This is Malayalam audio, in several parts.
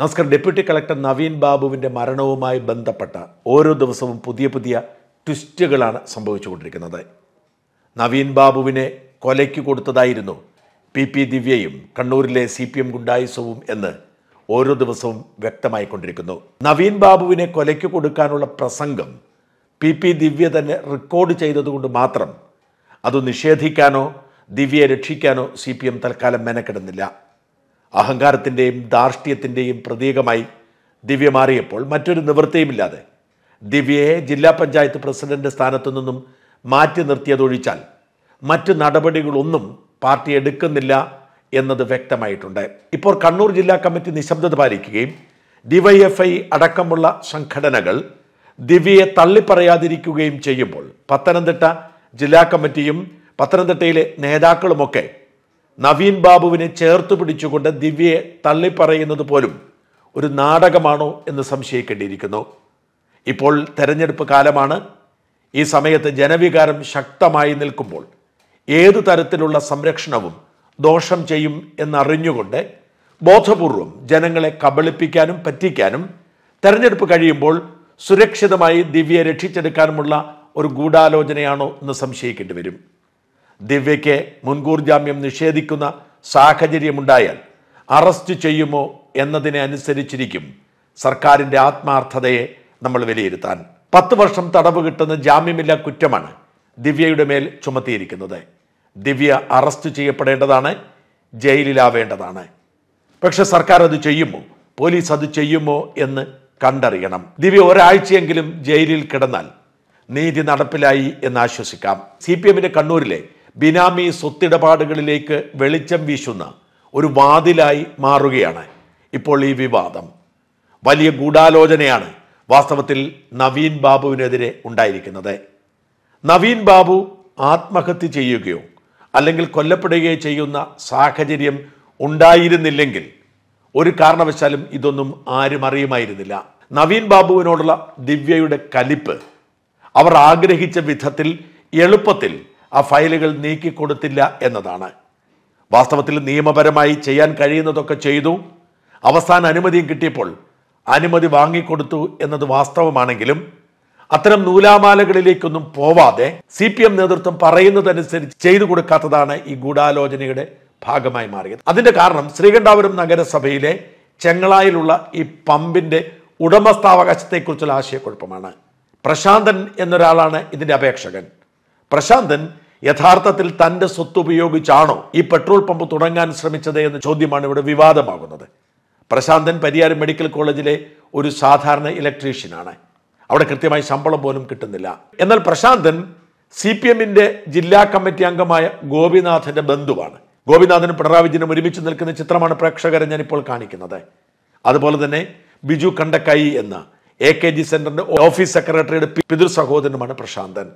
നമസ്കാരം ഡെപ്യൂട്ടി കളക്ടർ നവീൻ ബാബുവിൻ്റെ മരണവുമായി ബന്ധപ്പെട്ട ഓരോ ദിവസവും പുതിയ പുതിയ ട്വിസ്റ്റുകളാണ് സംഭവിച്ചുകൊണ്ടിരിക്കുന്നത് നവീൻ ബാബുവിനെ കൊലയ്ക്ക് കൊടുത്തതായിരുന്നു പി പി ദിവ്യയും കണ്ണൂരിലെ സി പി എം ഗുണ്ടായുസവും എന്ന് ഓരോ ദിവസവും വ്യക്തമായി കൊണ്ടിരിക്കുന്നു നവീൻ ബാബുവിനെ കൊലയ്ക്ക് കൊടുക്കാനുള്ള പ്രസംഗം പി പി ദിവ്യ തന്നെ റെക്കോർഡ് ചെയ്തതുകൊണ്ട് മാത്രം അത് നിഷേധിക്കാനോ ദിവ്യയെ രക്ഷിക്കാനോ സി പി എം തൽക്കാലം മെനക്കെടുന്നില്ല അഹങ്കാരത്തിൻ്റെയും ധാർഷ്ട്യത്തിൻ്റെയും പ്രതീകമായി ദിവ്യ മാറിയപ്പോൾ മറ്റൊരു നിവൃത്തിയുമില്ലാതെ ദിവ്യയെ ജില്ലാ പഞ്ചായത്ത് പ്രസിഡന്റ് സ്ഥാനത്തു നിന്നും മാറ്റി നിർത്തിയതൊഴിച്ചാൽ മറ്റ് നടപടികളൊന്നും പാർട്ടി എടുക്കുന്നില്ല എന്നത് വ്യക്തമായിട്ടുണ്ട് ഇപ്പോൾ കണ്ണൂർ ജില്ലാ കമ്മിറ്റി നിശബ്ദത പാലിക്കുകയും ഡിവൈഎഫ്ഐ അടക്കമുള്ള സംഘടനകൾ ദിവ്യയെ തള്ളിപ്പറയാതിരിക്കുകയും ചെയ്യുമ്പോൾ പത്തനംതിട്ട ജില്ലാ കമ്മിറ്റിയും പത്തനംതിട്ടയിലെ നേതാക്കളുമൊക്കെ നവീൻ ബാബുവിനെ ചേർത്ത് പിടിച്ചുകൊണ്ട് ദിവ്യയെ തള്ളിപ്പറയുന്നത് പോലും ഒരു നാടകമാണോ എന്ന് സംശയിക്കേണ്ടിയിരിക്കുന്നു ഇപ്പോൾ തെരഞ്ഞെടുപ്പ് കാലമാണ് ഈ സമയത്ത് ജനവികാരം ശക്തമായി നിൽക്കുമ്പോൾ ഏതു തരത്തിലുള്ള സംരക്ഷണവും ദോഷം ചെയ്യും എന്നറിഞ്ഞുകൊണ്ട് ബോധപൂർവം ജനങ്ങളെ കബളിപ്പിക്കാനും പറ്റിക്കാനും തെരഞ്ഞെടുപ്പ് കഴിയുമ്പോൾ സുരക്ഷിതമായി ദിവ്യയെ രക്ഷിച്ചെടുക്കാനുമുള്ള ഒരു ഗൂഢാലോചനയാണോ എന്ന് സംശയിക്കേണ്ടി വരും ദിവ്യയ്ക്ക് മുൻകൂർ ജാമ്യം നിഷേധിക്കുന്ന സാഹചര്യമുണ്ടായാൽ അറസ്റ്റ് ചെയ്യുമോ എന്നതിനെ അനുസരിച്ചിരിക്കും സർക്കാരിൻ്റെ ആത്മാർത്ഥതയെ നമ്മൾ വിലയിരുത്താൻ പത്ത് വർഷം തടവ് കിട്ടുന്ന ജാമ്യമില്ല കുറ്റമാണ് ദിവ്യയുടെ മേൽ ചുമത്തിയിരിക്കുന്നത് ദിവ്യ അറസ്റ്റ് ചെയ്യപ്പെടേണ്ടതാണ് ജയിലിലാവേണ്ടതാണ് പക്ഷെ സർക്കാർ അത് ചെയ്യുമോ പോലീസ് അത് ചെയ്യുമോ എന്ന് കണ്ടറിയണം ദിവ്യ ഒരാഴ്ചയെങ്കിലും ജയിലിൽ കിടന്നാൽ നീതി നടപ്പിലായി എന്ന് ആശ്വസിക്കാം സി പി എമ്മിന്റെ കണ്ണൂരിലെ ബിനാമി സ്വത്തിടപാടുകളിലേക്ക് വെളിച്ചം വീശുന്ന ഒരു വാതിലായി മാറുകയാണ് ഇപ്പോൾ ഈ വിവാദം വലിയ ഗൂഢാലോചനയാണ് വാസ്തവത്തിൽ നവീൻ ബാബുവിനെതിരെ ഉണ്ടായിരിക്കുന്നത് നവീൻ ബാബു ആത്മഹത്യ ചെയ്യുകയോ അല്ലെങ്കിൽ കൊല്ലപ്പെടുകയോ ചെയ്യുന്ന സാഹചര്യം ഉണ്ടായിരുന്നില്ലെങ്കിൽ ഒരു കാരണവശാലും ഇതൊന്നും ആരും അറിയുമായിരുന്നില്ല നവീൻ ബാബുവിനോടുള്ള ദിവ്യയുടെ കലിപ്പ് അവർ ആഗ്രഹിച്ച വിധത്തിൽ എളുപ്പത്തിൽ ആ ഫയലുകൾ നീക്കിക്കൊടുത്തില്ല എന്നതാണ് വാസ്തവത്തിൽ നിയമപരമായി ചെയ്യാൻ കഴിയുന്നതൊക്കെ ചെയ്തു അവസാന അനുമതിയും കിട്ടിയപ്പോൾ അനുമതി വാങ്ങിക്കൊടുത്തു എന്നത് വാസ്തവമാണെങ്കിലും അത്തരം നൂലാമാലകളിലേക്കൊന്നും പോവാതെ സി പി എം നേതൃത്വം പറയുന്നതനുസരിച്ച് ചെയ്തു കൊടുക്കാത്തതാണ് ഈ ഗൂഢാലോചനയുടെ ഭാഗമായി മാറിയത് അതിന്റെ കാരണം ശ്രീകണ്ഠാപുരം നഗരസഭയിലെ ചെങ്ങളായിലുള്ള ഈ പമ്പിന്റെ ഉടമസ്ഥാവകാശത്തെക്കുറിച്ചുള്ള ആശയക്കുഴപ്പമാണ് പ്രശാന്തൻ എന്നൊരാളാണ് ഇതിന്റെ അപേക്ഷകൻ പ്രശാന്തൻ യഥാർത്ഥത്തിൽ തന്റെ സ്വത്ത് ഉപയോഗിച്ചാണോ ഈ പെട്രോൾ പമ്പ് തുടങ്ങാൻ ശ്രമിച്ചത് എന്ന ചോദ്യമാണ് ഇവിടെ വിവാദമാകുന്നത് പ്രശാന്തൻ പരിയാർ മെഡിക്കൽ കോളേജിലെ ഒരു സാധാരണ ഇലക്ട്രീഷ്യനാണ് അവിടെ കൃത്യമായി ശമ്പളം പോലും കിട്ടുന്നില്ല എന്നാൽ പ്രശാന്തൻ സി പി എമ്മിന്റെ ജില്ലാ കമ്മിറ്റി അംഗമായ ഗോപിനാഥന്റെ ബന്ധുവാണ് ഗോപിനാഥനും പിണറായി വിജയനും ഒരുമിച്ച് നിൽക്കുന്ന ചിത്രമാണ് പ്രേക്ഷകരെ ഞാനിപ്പോൾ കാണിക്കുന്നത് അതുപോലെ തന്നെ ബിജു കണ്ടക്കായി എന്ന എ കെ ജി സെന്ററിന്റെ ഓഫീസ് സെക്രട്ടറിയുടെ പിതൃ സഹോദരനുമാണ് പ്രശാന്തൻ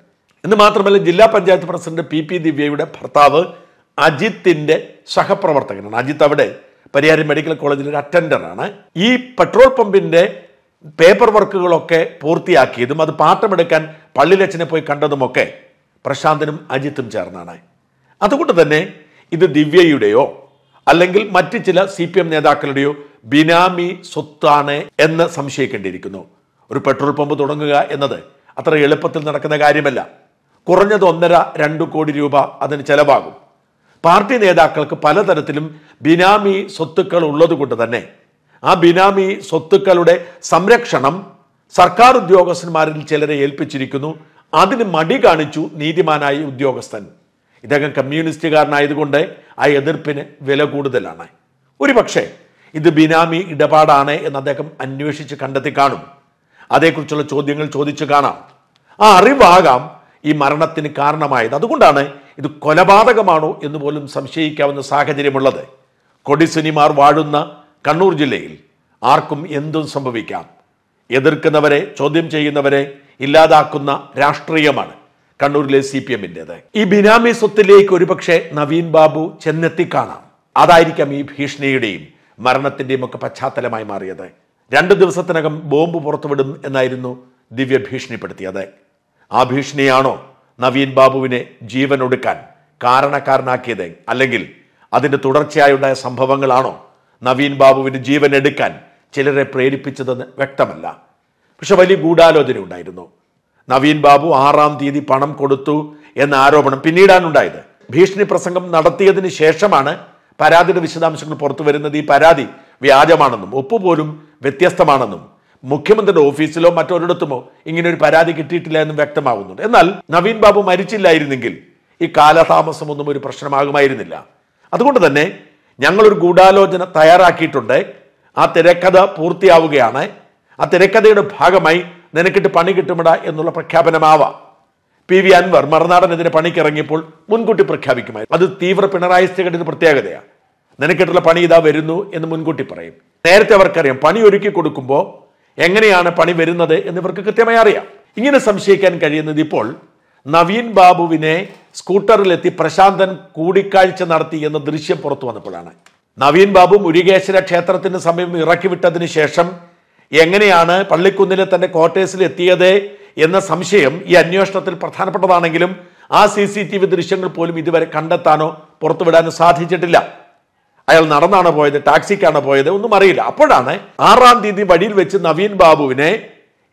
എന്ന് മാത്രമല്ല ജില്ലാ പഞ്ചായത്ത് പ്രസിഡന്റ് പി പി ദിവ്യയുടെ ഭർത്താവ് അജിത്തിന്റെ സഹപ്രവർത്തകനാണ് അജിത്ത് അവിടെ പരിയാരം മെഡിക്കൽ കോളേജിൽ ഒരു അറ്റൻഡറാണ് ഈ പെട്രോൾ പമ്പിന്റെ പേപ്പർ വർക്കുകളൊക്കെ പൂർത്തിയാക്കിയതും അത് പാട്ടമെടുക്കാൻ പള്ളിലച്ചനെ പോയി കണ്ടതുമൊക്കെ പ്രശാന്തനും അജിത്തും ചേർന്നാണ് അതുകൊണ്ട് തന്നെ ഇത് ദിവ്യയുടെയോ അല്ലെങ്കിൽ മറ്റ് ചില സി പി എം നേതാക്കളുടെയോ ബിനാമി സ്വത്താണ് എന്ന് സംശയിക്കേണ്ടിയിരിക്കുന്നു ഒരു പെട്രോൾ പമ്പ് തുടങ്ങുക എന്നത് അത്ര എളുപ്പത്തിൽ നടക്കുന്ന കാര്യമല്ല കുറഞ്ഞത് ഒന്നര രണ്ടു കോടി രൂപ അതിന് ചെലവാകും പാർട്ടി നേതാക്കൾക്ക് പലതരത്തിലും ബിനാമി സ്വത്തുക്കൾ ഉള്ളതുകൊണ്ട് തന്നെ ആ ബിനാമി സ്വത്തുക്കളുടെ സംരക്ഷണം സർക്കാർ ഉദ്യോഗസ്ഥന്മാരിൽ ചിലരെ ഏൽപ്പിച്ചിരിക്കുന്നു അതിന് മടി കാണിച്ചു നീതിമാനായ ഉദ്യോഗസ്ഥൻ ഇദ്ദേഹം കമ്മ്യൂണിസ്റ്റുകാരനായതുകൊണ്ട് ആ എതിർപ്പിന് വില കൂടുതലാണ് ഒരുപക്ഷെ ഇത് ബിനാമി ഇടപാടാണ് എന്ന് അദ്ദേഹം അന്വേഷിച്ച് കണ്ടെത്തി കാണും അതേക്കുറിച്ചുള്ള ചോദ്യങ്ങൾ ചോദിച്ചു കാണാം ആ അറിവാകാം ഈ മരണത്തിന് കാരണമായത് അതുകൊണ്ടാണ് ഇത് കൊലപാതകമാണോ എന്ന് പോലും സംശയിക്കാവുന്ന സാഹചര്യമുള്ളത് കൊടിസിനിമാർ വാഴുന്ന കണ്ണൂർ ജില്ലയിൽ ആർക്കും എന്തും സംഭവിക്കാം എതിർക്കുന്നവരെ ചോദ്യം ചെയ്യുന്നവരെ ഇല്ലാതാക്കുന്ന രാഷ്ട്രീയമാണ് കണ്ണൂരിലെ സി പി എമ്മിൻ്റെത് ഈ ബിനാമി സ്വത്തിലേക്ക് ഒരുപക്ഷെ നവീൻ ബാബു ചെന്നെത്തി കാണാം അതായിരിക്കാം ഈ ഭീഷണിയുടെയും മരണത്തിൻ്റെയും ഒക്കെ പശ്ചാത്തലമായി മാറിയത് രണ്ട് ദിവസത്തിനകം ബോംബ് പുറത്തുവിടും എന്നായിരുന്നു ദിവ്യ ഭീഷണിപ്പെടുത്തിയത് ആ ഭീഷണിയാണോ നവീൻ ബാബുവിനെ ജീവനൊടുക്കാൻ കാരണക്കാരനാക്കിയത് അല്ലെങ്കിൽ അതിൻ്റെ തുടർച്ചയായുണ്ടായ സംഭവങ്ങളാണോ നവീൻ ബാബുവിന് ജീവൻ എടുക്കാൻ ചിലരെ പ്രേരിപ്പിച്ചതെന്ന് വ്യക്തമല്ല പക്ഷെ വലിയ ഗൂഢാലോചന ഉണ്ടായിരുന്നു നവീൻ ബാബു ആറാം തീയതി പണം കൊടുത്തു എന്ന ആരോപണം പിന്നീടാണുണ്ടായത് ഭീഷണി പ്രസംഗം നടത്തിയതിന് ശേഷമാണ് പരാതിയുടെ വിശദാംശങ്ങൾ പുറത്തു വരുന്നത് ഈ പരാതി വ്യാജമാണെന്നും ഒപ്പുപോലും വ്യത്യസ്തമാണെന്നും മുഖ്യമന്ത്രിയുടെ ഓഫീസിലോ മറ്റൊരിടത്തുമോ ഇങ്ങനെ ഒരു പരാതി കിട്ടിയിട്ടില്ല എന്നും വ്യക്തമാകുന്നുണ്ട് എന്നാൽ നവീൻ ബാബു മരിച്ചില്ലായിരുന്നെങ്കിൽ ഈ കാലതാമസമൊന്നും ഒരു പ്രശ്നമാകുമായിരുന്നില്ല അതുകൊണ്ട് തന്നെ ഞങ്ങളൊരു ഗൂഢാലോചന തയ്യാറാക്കിയിട്ടുണ്ട് ആ തിരക്കഥ പൂർത്തിയാവുകയാണ് ആ തിരക്കഥയുടെ ഭാഗമായി നിനക്കിട്ട് പണി കിട്ടുമട എന്നുള്ള പ്രഖ്യാപനമാവാം പി വി അൻവർ ഇതിന് പണിക്കിറങ്ങിയപ്പോൾ മുൻകൂട്ടി പ്രഖ്യാപിക്കുമായിരുന്നു അത് തീവ്ര പിണറായി സ്റ്റിയുടെ പ്രത്യേകതയാണ് നിനക്കിട്ടുള്ള പണി ഇതാ വരുന്നു എന്ന് മുൻകൂട്ടി പറയും നേരത്തെ അവർക്കറിയാം പണി ഒരുക്കി കൊടുക്കുമ്പോൾ എങ്ങനെയാണ് പണി വരുന്നത് എന്നിവർക്ക് കൃത്യമായി അറിയാം ഇങ്ങനെ സംശയിക്കാൻ കഴിയുന്നത് ഇപ്പോൾ നവീൻ ബാബുവിനെ സ്കൂട്ടറിലെത്തി പ്രശാന്തൻ കൂടിക്കാഴ്ച നടത്തി എന്ന ദൃശ്യം പുറത്തു വന്നപ്പോഴാണ് നവീൻ ബാബു മുരികേശ്വര ക്ഷേത്രത്തിന് സമീപം ഇറക്കിവിട്ടതിന് ശേഷം എങ്ങനെയാണ് പള്ളിക്കുന്നിലെ തന്റെ ക്വാർട്ടേഴ്സിൽ എത്തിയത് എന്ന സംശയം ഈ അന്വേഷണത്തിൽ പ്രധാനപ്പെട്ടതാണെങ്കിലും ആ സി സി ടി വി ദൃശ്യങ്ങൾ പോലും ഇതുവരെ കണ്ടെത്താനോ പുറത്തുവിടാനോ സാധിച്ചിട്ടില്ല അയാൾ നടന്നാണ് പോയത് ടാക്സിക്കാണ് പോയത് ഒന്നും അറിയില്ല അപ്പോഴാണ് ആറാം തീയതി വഴിയിൽ വെച്ച് നവീൻ ബാബുവിനെ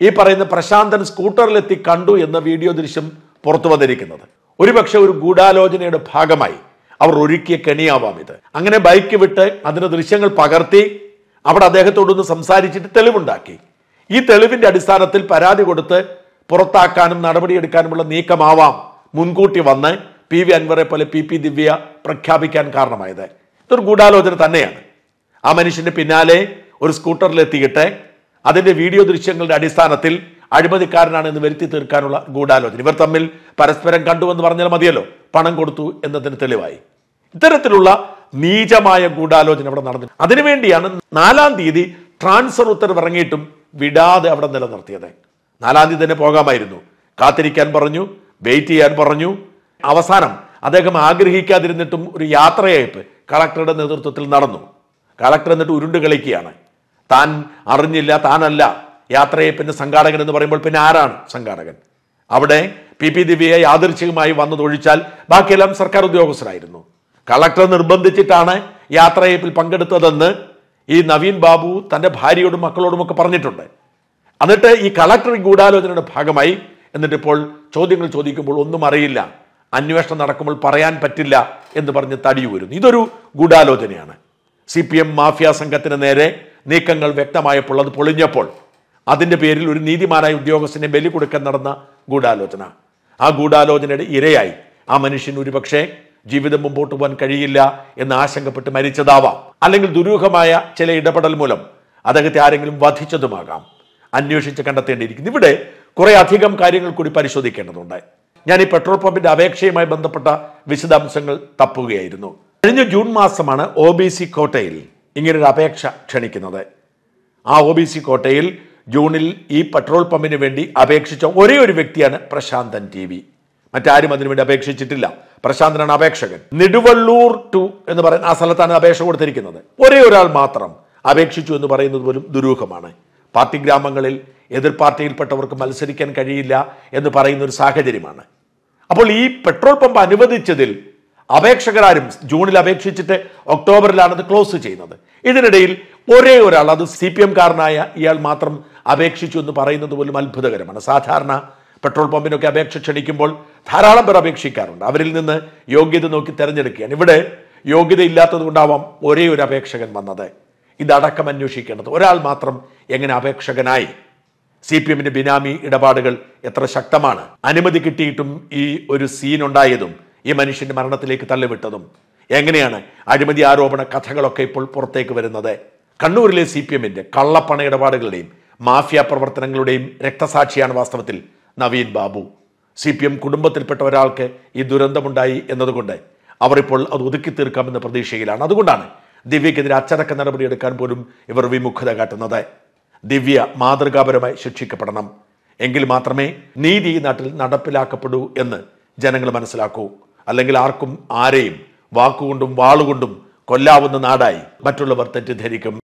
ഈ പറയുന്ന പ്രശാന്തൻ സ്കൂട്ടറിലെത്തി കണ്ടു എന്ന വീഡിയോ ദൃശ്യം പുറത്തു വന്നിരിക്കുന്നത് ഒരുപക്ഷെ ഒരു ഗൂഢാലോചനയുടെ ഭാഗമായി അവർ ഒരുക്കിയ കെണിയാവാം ഇത് അങ്ങനെ ബൈക്ക് വിട്ട് അതിന്റെ ദൃശ്യങ്ങൾ പകർത്തി അവിടെ അദ്ദേഹത്തോടൊന്ന് സംസാരിച്ചിട്ട് തെളിവുണ്ടാക്കി ഈ തെളിവിന്റെ അടിസ്ഥാനത്തിൽ പരാതി കൊടുത്ത് പുറത്താക്കാനും നടപടിയെടുക്കാനുമുള്ള നീക്കമാവാം മുൻകൂട്ടി വന്ന് പി വി അൻവറെ പോലെ പി പി ദിവ്യ പ്രഖ്യാപിക്കാൻ കാരണമായത് ഇതൊരു ഗൂഢാലോചന തന്നെയാണ് ആ മനുഷ്യന്റെ പിന്നാലെ ഒരു സ്കൂട്ടറിൽ എത്തിയിട്ട് അതിന്റെ വീഡിയോ ദൃശ്യങ്ങളുടെ അടിസ്ഥാനത്തിൽ അഴിമതിക്കാരനാണ് എന്ന് വരുത്തി തീർക്കാനുള്ള ഗൂഢാലോചന ഇവർ തമ്മിൽ പരസ്പരം കണ്ടു എന്ന് പറഞ്ഞാൽ മതിയല്ലോ പണം കൊടുത്തു എന്നതിന് തെളിവായി ഇത്തരത്തിലുള്ള നീചമായ ഗൂഢാലോചന അവിടെ നടന്നു അതിനുവേണ്ടിയാണ് നാലാം തീയതി ട്രാൻസ്ഫർ ഉത്തരവ് ഇറങ്ങിയിട്ടും വിടാതെ അവിടെ നിലനിർത്തിയത് നാലാം തീയതി തന്നെ പോകാമായിരുന്നു കാത്തിരിക്കാൻ പറഞ്ഞു വെയിറ്റ് ചെയ്യാൻ പറഞ്ഞു അവസാനം അദ്ദേഹം ആഗ്രഹിക്കാതിരുന്നിട്ടും ഒരു യാത്രയയപ്പ് കളക്ടറുടെ നേതൃത്വത്തിൽ നടന്നു കളക്ടർ എന്നിട്ട് ഉരുണ്ട് കളിക്കുകയാണ് താൻ അറിഞ്ഞില്ല താനല്ല യാത്രയെ പിന്നെ സംഘാടകൻ എന്ന് പറയുമ്പോൾ പിന്നെ ആരാണ് സംഘാടകൻ അവിടെ പി പി ദിവ്യയെ യാദൃച്ഛികമായി വന്നതൊഴിച്ചാൽ ബാക്കിയെല്ലാം സർക്കാർ ഉദ്യോഗസ്ഥരായിരുന്നു കളക്ടർ നിർബന്ധിച്ചിട്ടാണ് യാത്രയപ്പിൽ പങ്കെടുത്തതെന്ന് ഈ നവീൻ ബാബു തൻ്റെ ഭാര്യയോടും മക്കളോടും ഒക്കെ പറഞ്ഞിട്ടുണ്ട് എന്നിട്ട് ഈ കളക്ടർ ഗൂഢാലോചനയുടെ ഭാഗമായി എന്നിട്ടിപ്പോൾ ചോദ്യങ്ങൾ ചോദിക്കുമ്പോൾ ഒന്നും അറിയില്ല അന്വേഷണം നടക്കുമ്പോൾ പറയാൻ പറ്റില്ല എന്ന് പറഞ്ഞ് വരുന്നു ഇതൊരു ഗൂഢാലോചനയാണ് സി പി എം മാഫിയ സംഘത്തിന് നേരെ നീക്കങ്ങൾ വ്യക്തമായപ്പോൾ അത് പൊളിഞ്ഞപ്പോൾ അതിൻ്റെ പേരിൽ ഒരു നീതിമാനായ ഉദ്യോഗസ്ഥനെ ബലി കൊടുക്കാൻ നടന്ന ഗൂഢാലോചന ആ ഗൂഢാലോചനയുടെ ഇരയായി ആ മനുഷ്യൻ ഒരുപക്ഷെ ജീവിതം മുമ്പോട്ട് പോകാൻ കഴിയില്ല എന്ന് ആശങ്കപ്പെട്ട് മരിച്ചതാവാം അല്ലെങ്കിൽ ദുരൂഹമായ ചില ഇടപെടൽ മൂലം അദ്ദേഹത്തെ ആരെങ്കിലും വധിച്ചതുമാകാം അന്വേഷിച്ച് കണ്ടെത്തേണ്ടിയിരിക്കുന്നു ഇവിടെ കുറേ അധികം കാര്യങ്ങൾ കൂടി പരിശോധിക്കേണ്ടതുണ്ട് ഞാൻ ഈ പെട്രോൾ പമ്പിന്റെ അപേക്ഷയുമായി ബന്ധപ്പെട്ട വിശദാംശങ്ങൾ തപ്പുകയായിരുന്നു കഴിഞ്ഞ ജൂൺ മാസമാണ് ഒ ബി സി കോട്ടയിൽ ഇങ്ങനൊരു അപേക്ഷ ക്ഷണിക്കുന്നത് ആ ഒ ബി സി കോട്ടയിൽ ജൂണിൽ ഈ പെട്രോൾ പമ്പിന് വേണ്ടി അപേക്ഷിച്ച ഒരേ ഒരു വ്യക്തിയാണ് പ്രശാന്തൻ ടി വി മറ്റാരും അതിനുവേണ്ടി അപേക്ഷിച്ചിട്ടില്ല പ്രശാന്തനാണ് അപേക്ഷകൻ നെടുവള്ളൂർ ടു എന്ന് പറയുന്ന ആ സ്ഥലത്താണ് അപേക്ഷ കൊടുത്തിരിക്കുന്നത് ഒരേ ഒരാൾ മാത്രം അപേക്ഷിച്ചു എന്ന് പറയുന്നത് പോലും ദുരൂഹമാണ് പാർട്ടി ഗ്രാമങ്ങളിൽ എതിർ പാർട്ടിയിൽപ്പെട്ടവർക്ക് മത്സരിക്കാൻ കഴിയില്ല എന്ന് പറയുന്ന ഒരു സാഹചര്യമാണ് അപ്പോൾ ഈ പെട്രോൾ പമ്പ് അനുവദിച്ചതിൽ അപേക്ഷകരാരും ജൂണിൽ അപേക്ഷിച്ചിട്ട് ഒക്ടോബറിലാണ് അത് ക്ലോസ് ചെയ്യുന്നത് ഇതിനിടയിൽ ഒരേ ഒരാൾ അത് സി പി കാരനായ ഇയാൾ മാത്രം അപേക്ഷിച്ചു എന്ന് പറയുന്നത് പോലും അത്ഭുതകരമാണ് സാധാരണ പെട്രോൾ പമ്പിനൊക്കെ അപേക്ഷ ക്ഷണിക്കുമ്പോൾ ധാരാളം പേർ അപേക്ഷിക്കാറുണ്ട് അവരിൽ നിന്ന് യോഗ്യത നോക്കി തിരഞ്ഞെടുക്കുകയാണ് ഇവിടെ യോഗ്യത ഇല്ലാത്തതുകൊണ്ടാവാം ഒരേ ഒരു അപേക്ഷകൻ വന്നത് ഇതടക്കം അന്വേഷിക്കേണ്ടത് ഒരാൾ മാത്രം എങ്ങനെ അപേക്ഷകനായി സി പി എമ്മിന്റെ ബിനാമി ഇടപാടുകൾ എത്ര ശക്തമാണ് അനുമതി കിട്ടിയിട്ടും ഈ ഒരു സീൻ ഉണ്ടായതും ഈ മനുഷ്യന്റെ മരണത്തിലേക്ക് തള്ളിവിട്ടതും എങ്ങനെയാണ് അഴിമതി ആരോപണ കഥകളൊക്കെ ഇപ്പോൾ പുറത്തേക്ക് വരുന്നത് കണ്ണൂരിലെ സി പി എമ്മിന്റെ കള്ളപ്പണ ഇടപാടുകളുടെയും മാഫിയ പ്രവർത്തനങ്ങളുടെയും രക്തസാക്ഷിയാണ് വാസ്തവത്തിൽ Naveen Babu C P M കുടുംബത്തിൽപ്പെട്ട ഒരാൾക്ക് ഈ ദുരന്തമുണ്ടായി എന്നതുകൊണ്ട് അവർ ഇപ്പോൾ അത് ഒതുക്കി തീർക്കാമെന്ന പ്രതീക്ഷയിലാണ് അതുകൊണ്ടാണ് ദിവ്യക്കെതിരെ അച്ചടക്ക നടപടിയെടുക്കാൻ പോലും ഇവർ വിമുഖത കാട്ടുന്നത് ദിവ്യ മാതൃകാപരമായി ശിക്ഷിക്കപ്പെടണം എങ്കിൽ മാത്രമേ നീതി ഈ നാട്ടിൽ നടപ്പിലാക്കപ്പെടൂ എന്ന് ജനങ്ങൾ മനസ്സിലാക്കൂ അല്ലെങ്കിൽ ആർക്കും ആരെയും വാക്കുകൊണ്ടും വാളുകൊണ്ടും കൊല്ലാവുന്ന നാടായി മറ്റുള്ളവർ തെറ്റിദ്ധരിക്കും